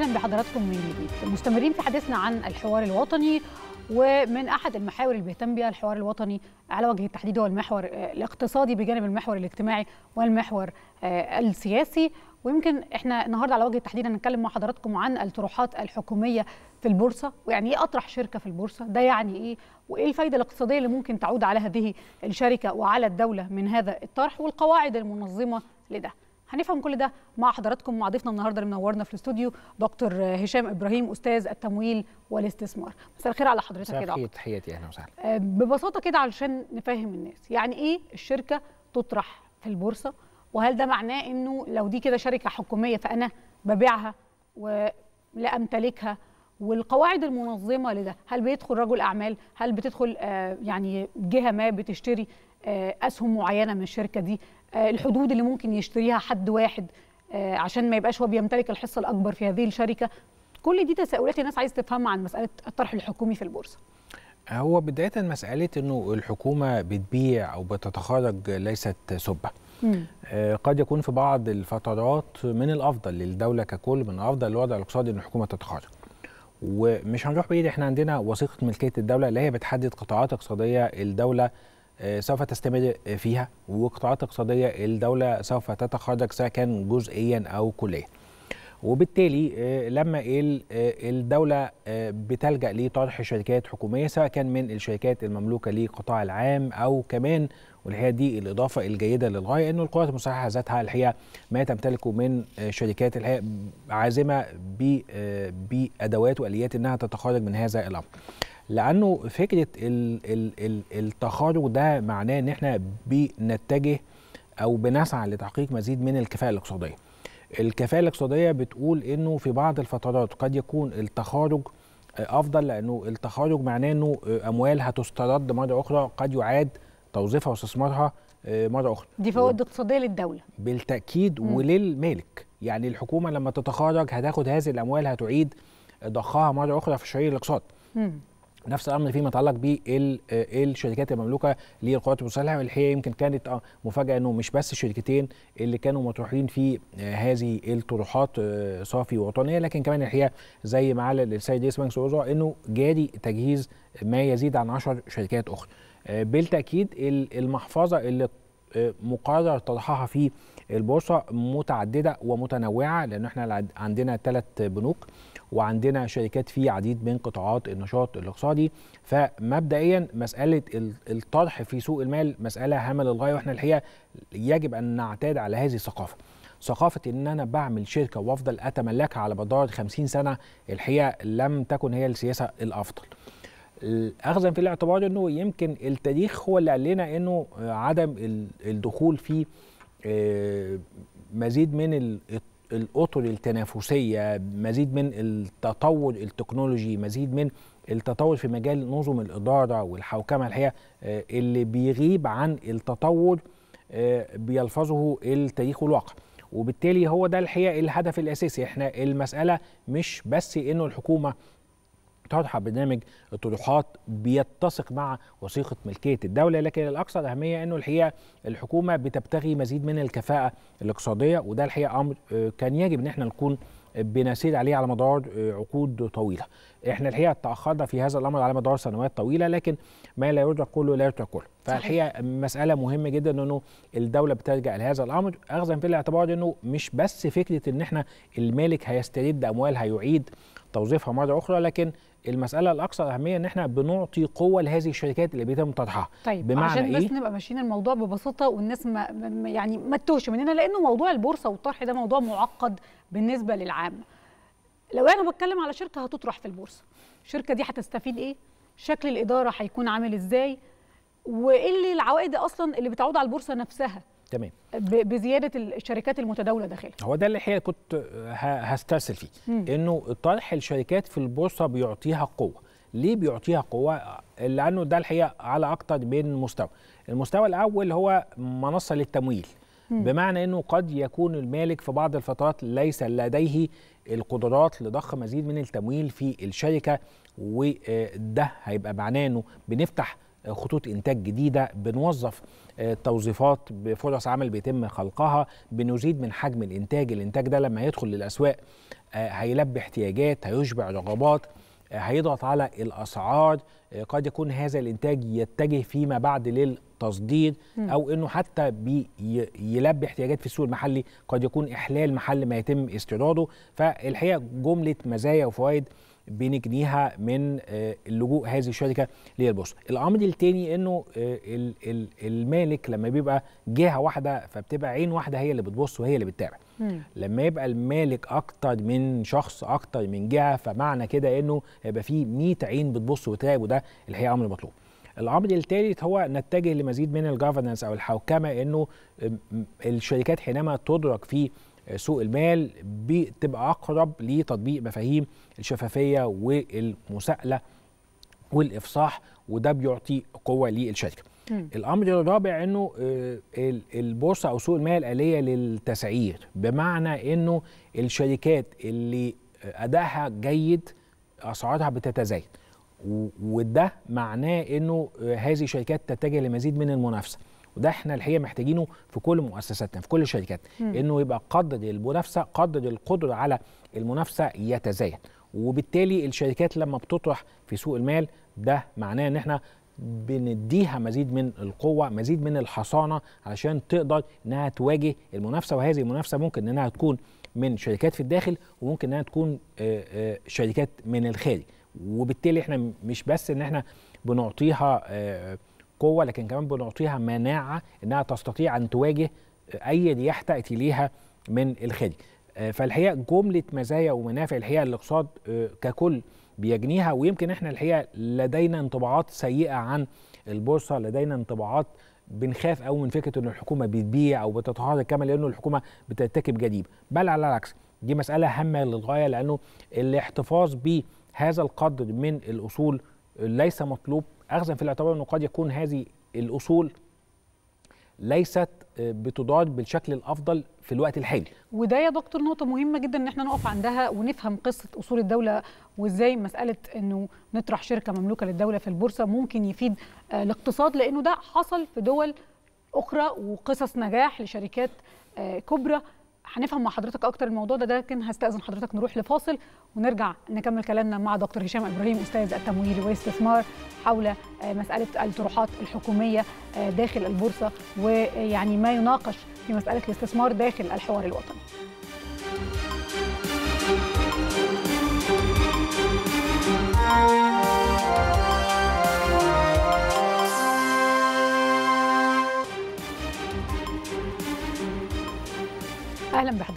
اهلا بحضراتكم من جديد مستمرين في حديثنا عن الحوار الوطني ومن احد المحاور اللي بيهتم بها الحوار الوطني على وجه التحديد هو المحور آه، الاقتصادي بجانب المحور الاجتماعي والمحور آه، السياسي ويمكن احنا النهارده على وجه التحديد هنتكلم مع حضراتكم عن الطروحات الحكوميه في البورصه ويعني ايه اطرح شركه في البورصه ده يعني ايه وايه الفايده الاقتصاديه اللي ممكن تعود على هذه الشركه وعلى الدوله من هذا الطرح والقواعد المنظمه لده هنفهم كل ده مع حضراتكم مع ضيفنا النهارده اللي منورنا في الاستوديو دكتور هشام ابراهيم استاذ التمويل والاستثمار مساء الخير على حضرتك كده تحياتي تحياتي اهلا وسهلا آه، ببساطه كده علشان نفهم الناس يعني ايه الشركه تطرح في البورصه وهل ده معناه انه لو دي كده شركه حكوميه فانا ببيعها ولا امتلكها والقواعد المنظمه لده هل بيدخل رجل اعمال هل بتدخل آه، يعني جهه ما بتشتري آه، اسهم معينه من الشركه دي آه، الحدود اللي ممكن يشتريها حد واحد آه، عشان ما يبقاش هو بيمتلك الحصه الاكبر في هذه الشركه كل دي تساؤلات الناس عايز تفهمها عن مساله الطرح الحكومي في البورصه هو بدايه مساله انه الحكومه بتبيع او بتتخرج ليست سبه آه، قد يكون في بعض الفترات من الافضل للدوله ككل من الافضل الوضع الاقتصادي ان الحكومه تتخرج ومش هنروح بعيد احنا عندنا وثيقه ملكيه الدوله اللي هي بتحدد قطاعات اقتصاديه الدوله آه، سوف تستمر فيها وقطاعات اقتصاديه الدوله سوف تتخرج سواء كان جزئيا او كليا. وبالتالي آه، لما آه، الدوله بتلجا لطرح شركات حكوميه سواء كان من الشركات المملوكه للقطاع العام او كمان والحقيقه دي الاضافه الجيده للغايه انه القوات المسلحه ذاتها الحقيقه ما تمتلكه من شركات الحقيقه عازمه بادوات واليات انها تتخرج من هذا الامر. لانه فكره الـ الـ الـ التخرج ده معناه ان احنا بنتجه او بنسعى لتحقيق مزيد من الكفاءه الاقتصاديه الكفاءه الاقتصاديه بتقول انه في بعض الفترات قد يكون التخارج افضل لانه التخارج معناه انه اموال هتسترد مره اخرى قد يعاد توظيفها واستثمارها آه، مره اخرى دي فوائد اقتصاديه للدوله بالتاكيد م. وللمالك يعني الحكومه لما تتخارج هتاخد هذه الاموال هتعيد ضخها مره اخرى في شرير الاقتصاد نفس الامر فيما يتعلق بالشركات آه، المملوكه للقوات المسلحه والحقيقه يمكن كانت آه، مفاجاه انه مش بس الشركتين اللي كانوا مطروحين في آه، هذه الطروحات صافي وطنيه لكن كمان الحقيقه زي ما على السيد يسمنكس اوزا انه جاري تجهيز ما يزيد عن 10 شركات اخرى. بالتاكيد المحفظه اللي مقرر طرحها في البورصه متعدده ومتنوعه لان احنا عندنا ثلاث بنوك وعندنا شركات في عديد من قطاعات النشاط الاقتصادي فمبدئيا مساله الطرح في سوق المال مساله هامه للغايه واحنا الحقيقه يجب ان نعتاد على هذه الثقافه ثقافة إن أنا بعمل شركة وأفضل أتملكها على مدار 50 سنة الحقيقة لم تكن هي السياسة الأفضل أخذا في الاعتبار أنه يمكن التاريخ هو اللي قال لنا أنه عدم الدخول في آه، مزيد من الاطر التنافسيه مزيد من التطور التكنولوجي مزيد من التطور في مجال نظم الاداره والحوكمه الحقيقه آه، اللي بيغيب عن التطور آه، بيلفظه التاريخ والواقع وبالتالي هو ده الحقيقه الهدف الاساسي احنا المساله مش بس انه الحكومه بتوضح برنامج الطروحات بيتسق مع وثيقه ملكيه الدوله لكن الاكثر اهميه انه الحقيقه الحكومه بتبتغي مزيد من الكفاءه الاقتصاديه وده الحقيقه امر آه، كان يجب ان احنا نكون بنسير عليه على مدار آه، عقود طويله. احنا الحقيقه تاخرنا في هذا الامر على مدار سنوات طويله لكن ما لا يدرك كله لا يترك كله. فالحقيقه مساله مهمه جدا انه الدوله بترجع لهذا الامر اخذا في الاعتبار انه مش بس فكره ان احنا المالك هيسترد اموال هيعيد توظيفها مره اخرى لكن المساله الاكثر اهميه ان احنا بنعطي قوه لهذه الشركات اللي بيتم طرحها. طيب بمعنى عشان بس إيه؟ نبقى ماشيين الموضوع ببساطه والناس ما يعني ما تتوهش مننا لانه موضوع البورصه والطرح ده موضوع معقد بالنسبه للعامه لو انا بتكلم على شركه هتطرح في البورصه الشركه دي هتستفيد ايه شكل الاداره هيكون عامل ازاي وايه اللي العوائد اصلا اللي بتعود على البورصه نفسها تمام بزياده الشركات المتداوله داخلها هو ده اللي هي كنت هسترسل فيه انه طرح الشركات في البورصه بيعطيها قوه ليه بيعطيها قوه لانه ده الحقيقه على اكتر من مستوى المستوى الاول هو منصه للتمويل مم. بمعنى انه قد يكون المالك في بعض الفترات ليس لديه القدرات لضخ مزيد من التمويل في الشركه وده هيبقى معناه انه بنفتح خطوط انتاج جديده بنوظف آه، توظيفات بفرص عمل بيتم خلقها بنزيد من حجم الانتاج الانتاج ده لما يدخل للاسواق آه، هيلبي احتياجات هيشبع رغبات آه، هيضغط على الاسعار قد يكون هذا الانتاج يتجه فيما بعد للتصدير او انه حتى يلبي احتياجات في السوق المحلي قد يكون احلال محل ما يتم استيراده فالحقيقه جمله مزايا وفوائد بنجنيها من آه، اللجوء هذه الشركه للبورصه. الامر الثاني انه آه، المالك لما بيبقى جهه واحده فبتبقى عين واحده هي اللي بتبص وهي اللي بتتابع. لما يبقى المالك اكتر من شخص اكتر من جهه فمعنى كده انه هيبقى في 100 عين بتبص وتتابع وده الحقيقه امر مطلوب. الامر الثالث هو نتجه لمزيد من الجفرنس او الحوكمه انه آه، الشركات حينما تدرك في سوق المال بتبقى اقرب لتطبيق مفاهيم الشفافيه والمساءله والافصاح وده بيعطي قوه للشركه. الامر الرابع انه آه، البورصه او سوق المال اليه للتسعير بمعنى انه الشركات اللي ادائها جيد اسعارها بتتزايد وده معناه انه آه، هذه الشركات تتجه لمزيد من المنافسه وده احنا الحقيقه محتاجينه في كل مؤسساتنا في كل الشركات انه يبقى قدر المنافسه قدر القدره على المنافسه يتزايد وبالتالي الشركات لما بتطرح في سوق المال ده معناه ان احنا بنديها مزيد من القوه مزيد من الحصانه علشان تقدر انها تواجه المنافسه وهذه المنافسه ممكن انها تكون من شركات في الداخل وممكن انها تكون آه، آه، شركات من الخارج وبالتالي احنا مش بس ان احنا بنعطيها آه، قوه لكن كمان بنعطيها مناعه انها تستطيع ان تواجه اي رياح تاتي ليها من الخارج آه، فالحقيقه جمله مزايا ومنافع الحقيقه الاقتصاد آه، ككل بيجنيها ويمكن احنا الحقيقه لدينا انطباعات سيئه عن البورصه لدينا انطباعات بنخاف قوي من فكره ان الحكومه بتبيع او بتتحرك كما لانه الحكومه بترتكب جديد بل على العكس دي مساله هامه للغايه لانه الاحتفاظ بهذا القدر من الاصول ليس مطلوب اخذا في الاعتبار انه قد يكون هذه الاصول ليست آه، بتضاد بالشكل الافضل في الوقت الحالي وده يا دكتور نقطه مهمه جدا ان احنا نقف عندها ونفهم قصه اصول الدوله وازاي مساله انه نطرح شركه مملوكه للدوله في البورصه ممكن يفيد آه، الاقتصاد لانه ده حصل في دول اخرى وقصص نجاح لشركات آه، كبرى هنفهم مع حضرتك اكتر الموضوع ده لكن هستاذن حضرتك نروح لفاصل ونرجع نكمل كلامنا مع دكتور هشام ابراهيم استاذ التمويل والاستثمار حول آه، مساله الطروحات الحكوميه آه، داخل البورصه ويعني ما يناقش في مساله الاستثمار داخل الحوار الوطني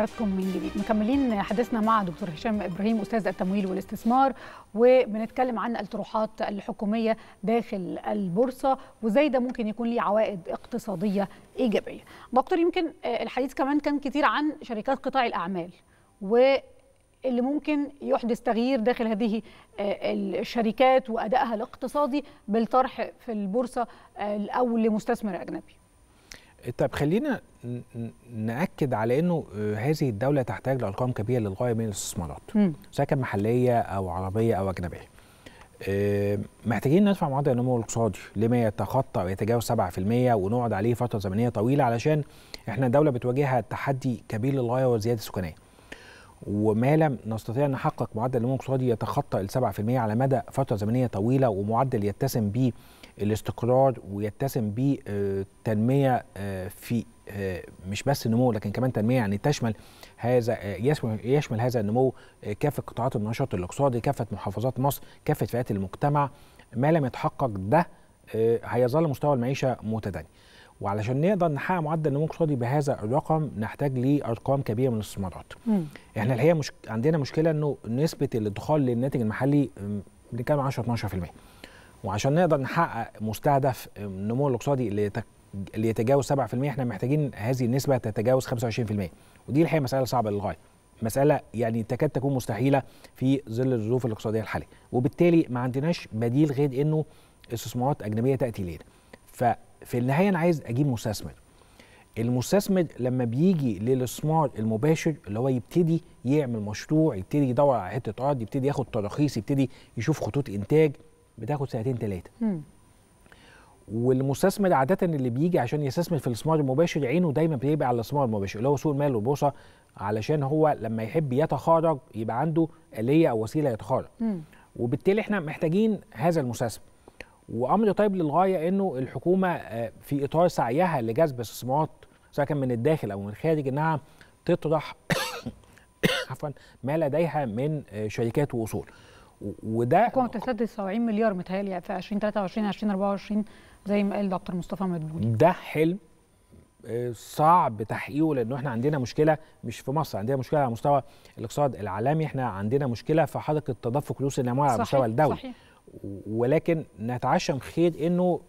حضراتكم من جديد مكملين حديثنا مع دكتور هشام ابراهيم استاذ التمويل والاستثمار وبنتكلم عن الطروحات الحكوميه داخل البورصه وازاي ده ممكن يكون ليه عوائد اقتصاديه ايجابيه دكتور يمكن آه، الحديث كمان كان كتير عن شركات قطاع الاعمال و اللي ممكن يحدث تغيير داخل هذه آه، الشركات وادائها الاقتصادي بالطرح في البورصه آه، او لمستثمر اجنبي طب خلينا ناكد على انه آه، هذه الدوله تحتاج لارقام كبيره للغايه من الاستثمارات سواء كانت محليه او عربيه او اجنبيه آه، محتاجين ندفع معدل النمو الاقتصادي لما يتخطى ويتجاوز 7% ونقعد عليه فتره زمنيه طويله علشان احنا دوله بتواجهها تحدي كبير للغايه والزياده السكانيه وما لم نستطيع ان نحقق معدل النمو الاقتصادي يتخطى ال 7% على مدى فتره زمنيه طويله ومعدل يتسم به الاستقرار ويتسم به آه، تنميه آه، في آه، مش بس نمو لكن كمان تنميه يعني تشمل هذا يشمل, هذا النمو كافه قطاعات النشاط الاقتصادي كافه محافظات مصر كافه فئات المجتمع ما لم يتحقق ده هيظل مستوى المعيشه متدني وعلشان نقدر نحقق معدل نمو اقتصادي بهذا الرقم نحتاج لارقام كبيره من الاستثمارات. احنا الحقيقه مش... عندنا مشكله انه نسبه الادخال للناتج المحلي بنتكلم 10 12%. وعشان نقدر نحقق مستهدف النمو الاقتصادي اللي اللي يتجاوز 7% احنا محتاجين هذه النسبه تتجاوز 25% ودي الحقيقه مساله صعبه للغايه مساله يعني تكاد تكون مستحيله في ظل الظروف الاقتصاديه الحاليه وبالتالي ما عندناش بديل غير انه استثمارات اجنبيه تاتي لينا ففي النهايه انا عايز اجيب مستثمر المستثمر لما بيجي للاستثمار المباشر اللي هو يبتدي يعمل مشروع يبتدي يدور على حته ارض يبتدي ياخد تراخيص يبتدي يشوف خطوط انتاج بتاخد سنتين ثلاثه والمستثمر عاده اللي بيجي عشان يستثمر في الاستثمار المباشر عينه دايما بيبقى على الاستثمار المباشر اللي هو سوق المال والبورصه علشان هو لما يحب يتخرج يبقى عنده اليه او وسيله يتخرج وبالتالي احنا محتاجين هذا المستثمر وامر طيب للغايه انه الحكومه آه، في اطار سعيها لجذب استثمارات سواء كان من الداخل او من الخارج انها تطرح عفوا ما لديها من آه، شركات واصول وده كون تسدد 70 مليار متهيألي في 2023 2024 زي ما قال دكتور مصطفى مدبولي ده حلم آه، صعب تحقيقه لانه احنا عندنا مشكله مش في مصر عندنا مشكله على مستوى الاقتصاد العالمي احنا عندنا مشكله في حدقه تدفق فلوس النمو على مستوى الدولي صحيح. ولكن نتعشم خير انه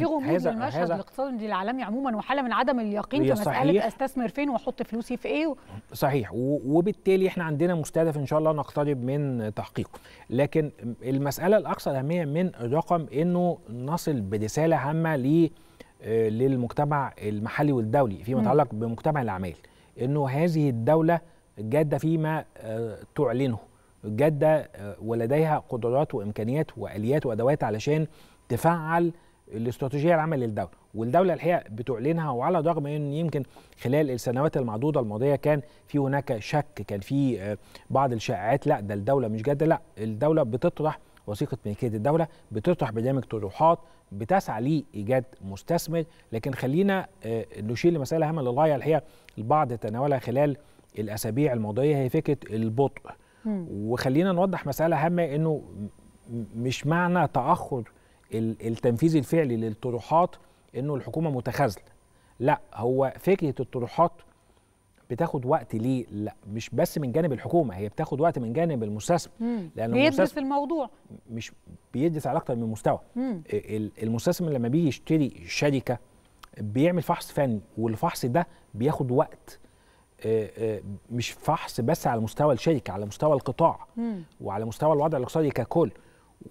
في غموض المشهد الاقتصادي العالمي عموما وحاله من عدم اليقين في مساله استثمر فين واحط فلوسي في ايه صحيح وبالتالي احنا عندنا مستهدف ان شاء الله نقترب من تحقيقه لكن المساله الاكثر اهميه من الرقم انه نصل برساله هامه ل آه، للمجتمع المحلي والدولي فيما يتعلق بمجتمع الاعمال انه هذه الدوله جاده فيما آه، تعلنه جاده آه، ولديها قدرات وامكانيات واليات وادوات علشان تفعل الاستراتيجيه العامه للدوله والدوله الحقيقه بتعلنها وعلى الرغم ان يمكن خلال السنوات المعدوده الماضيه كان في هناك شك كان في آه، بعض الشائعات لا ده الدوله مش جاده لا الدوله بتطرح وثيقه ملكيه الدوله بتطرح برنامج طروحات بتسعى لايجاد مستثمر لكن خلينا آه، نشير لمساله هامه للغايه الحقيقه البعض تناولها خلال الاسابيع الماضيه هي فكره البطء وخلينا نوضح مساله هامه انه مش معنى تاخر التنفيذ الفعلي للطروحات انه الحكومه متخاذله لا هو فكره الطروحات بتاخد وقت ليه لا مش بس من جانب الحكومه هي بتاخد وقت من جانب المستثمر لان بيدرس الموضوع مش بيدرس على اكتر من مستوى المستثمر لما بيجي يشتري شركه بيعمل فحص فني والفحص ده بياخد وقت آه، آه، مش فحص بس على مستوى الشركه على مستوى القطاع مم. وعلى مستوى الوضع الاقتصادي ككل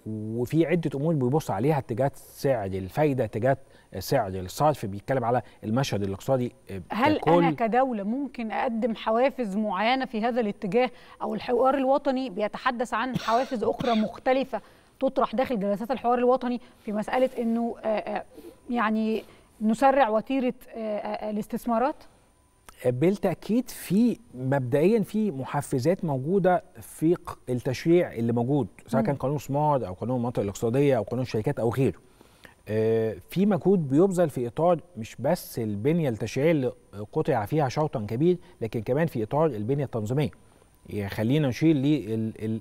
وفي عده امور بيبص عليها اتجاه سعر الفايده اتجاه سعر الصرف بيتكلم على المشهد الاقتصادي آه، هل انا كدوله ممكن اقدم حوافز معينه في هذا الاتجاه او الحوار الوطني بيتحدث عن حوافز اخرى مختلفه تطرح داخل جلسات الحوار الوطني في مساله انه آه، آه، يعني نسرع وتيره الاستثمارات بالتاكيد في مبدئيا في محفزات موجوده في التشريع اللي موجود سواء كان قانون سمارت او قانون المناطق الاقتصاديه او قانون الشركات او غيره آه، في مجهود بيبذل في اطار مش بس البنيه التشريعيه اللي قطع فيها شوطا كبير لكن كمان في اطار البنيه التنظيميه يعني خلينا نشير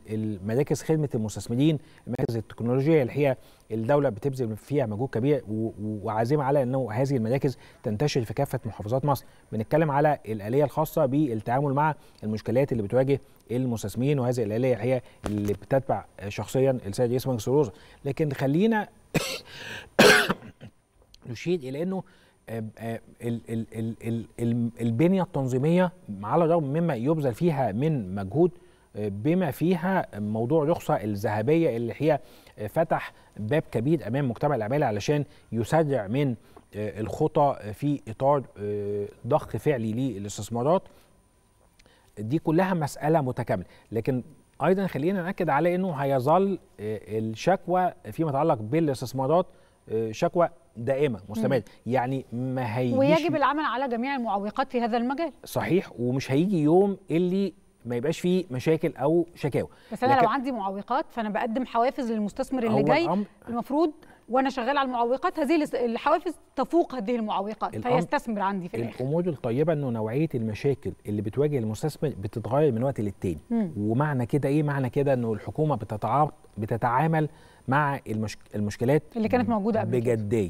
لمراكز خدمه المستثمرين مركز التكنولوجيا الحقيقه الدوله بتبذل فيها مجهود كبير وعازمه على انه هذه المراكز تنتشر في كافه محافظات مصر بنتكلم على الاليه الخاصه بالتعامل مع المشكلات اللي بتواجه المستثمرين وهذه الاليه هي اللي بتتبع شخصيا السيد ياسمين سروزه لكن خلينا نشير الى انه البنيه التنظيميه على الرغم مما يبذل فيها من مجهود آه، بما فيها موضوع الرخصه الذهبيه اللي هي آه، فتح باب كبير امام مجتمع العماله علشان يسرع من آه، الخطى في اطار ضخ فعلي للاستثمارات دي كلها مساله متكامله لكن ايضا خلينا ناكد على انه هيظل الشكوى فيما يتعلق بالاستثمارات آه، شكوى دائمه مستمره يعني ما هيجيش ويجب العمل على جميع المعوقات في هذا المجال صحيح ومش هيجي يوم اللي ما يبقاش فيه مشاكل او شكاوى بس انا لو عندي معوقات فانا بقدم حوافز للمستثمر اللي جاي الأمر... المفروض وانا شغال على المعوقات هذه الحوافز تفوق هذه المعوقات فيستثمر عندي في الاخر الامور الطيبه انه نوعيه المشاكل اللي بتواجه المستثمر بتتغير من وقت للتاني ومعنى كده ايه معنى كده انه الحكومه بتتعاطى بتتعامل مع المشك... المشكلات اللي كانت موجوده قبل بجديه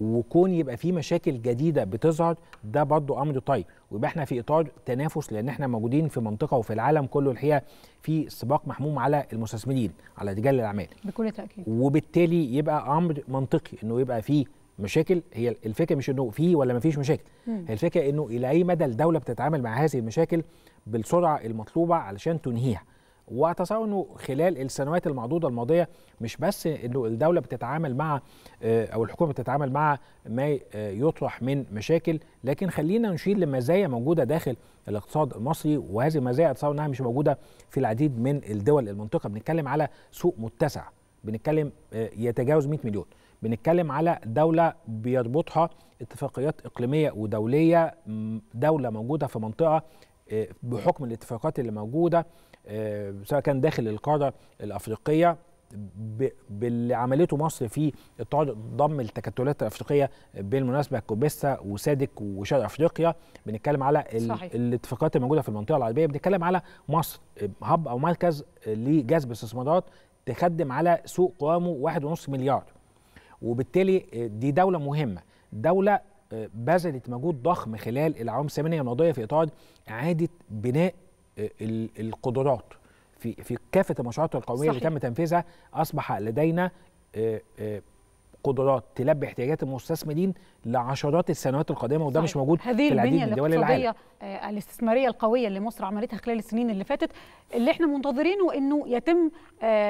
وكون يبقى في مشاكل جديده بتظهر ده برضو امر طيب ويبقى احنا في اطار تنافس لان احنا موجودين في منطقه وفي العالم كله الحقيقه في سباق محموم على المستثمرين على رجال الاعمال بكل تاكيد وبالتالي يبقى امر منطقي انه يبقى في مشاكل هي الفكره مش انه في ولا ما فيش مشاكل مم. هي الفكره انه الى اي مدى الدوله بتتعامل مع هذه المشاكل بالسرعه المطلوبه علشان تنهيها واتصور انه خلال السنوات المعدوده الماضيه مش بس انه الدوله بتتعامل مع آه، او الحكومه بتتعامل مع ما آه، يطرح من مشاكل لكن خلينا نشير لمزايا موجوده داخل الاقتصاد المصري وهذه المزايا اتصور انها مش موجوده في العديد من الدول المنطقه بنتكلم على سوق متسع بنتكلم آه، يتجاوز 100 مليون بنتكلم على دولة بيربطها اتفاقيات إقليمية ودولية دولة موجودة في منطقة بحكم الاتفاقات اللي موجودة آه، سواء كان داخل القاره الافريقيه باللي عملته مصر في ضم التكتلات الافريقيه بالمناسبه كوبيسا وسادك وشرق افريقيا بنتكلم على صحيح. الاتفاقات الموجوده في المنطقه العربيه بنتكلم على مصر هب او مركز لجذب استثمارات تخدم على سوق قوامه 1.5 مليار وبالتالي آه، دي دوله مهمه دوله آه، بذلت مجهود ضخم خلال العام الثمانيه الماضيه في اطار اعاده بناء القدرات في في كافه المشروعات القوميه صحيح. اللي تم تنفيذها اصبح لدينا آه، آه، قدرات تلبي احتياجات المستثمرين لعشرات السنوات القادمه وده صحيح. مش موجود هذه في العديد من دول العالم آه، الاستثماريه القويه اللي مصر عملتها خلال السنين اللي فاتت اللي احنا منتظرينه انه يتم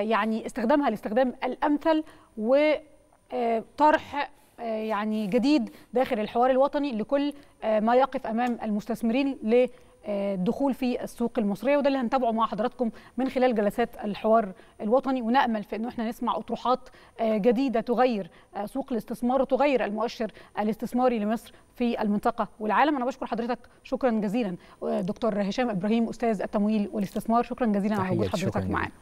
يعني استخدامها الاستخدام الامثل وطرح يعني جديد داخل الحوار الوطني لكل ما يقف امام المستثمرين ل الدخول في السوق المصريه وده اللي هنتابعه مع حضراتكم من خلال جلسات الحوار الوطني ونامل في انه احنا نسمع اطروحات آه، جديده تغير آه، سوق الاستثمار وتغير المؤشر الاستثماري لمصر في المنطقه والعالم انا بشكر حضرتك شكرا جزيلا آه، دكتور هشام ابراهيم استاذ التمويل والاستثمار شكرا جزيلا على وجود حضرتك معانا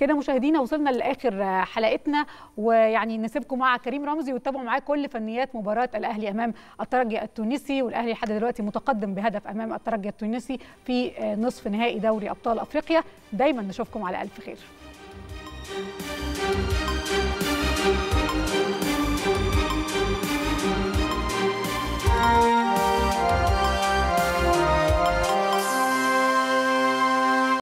كده مشاهدينا وصلنا لاخر حلقتنا ويعني نسيبكم مع كريم رمزي وتتابعوا معاه كل فنيات مباراه الاهلي امام الترجي التونسي والاهلي لحد دلوقتي متقدم بهدف امام الترجي التونسي في نصف نهائي دوري ابطال افريقيا دايما نشوفكم على الف خير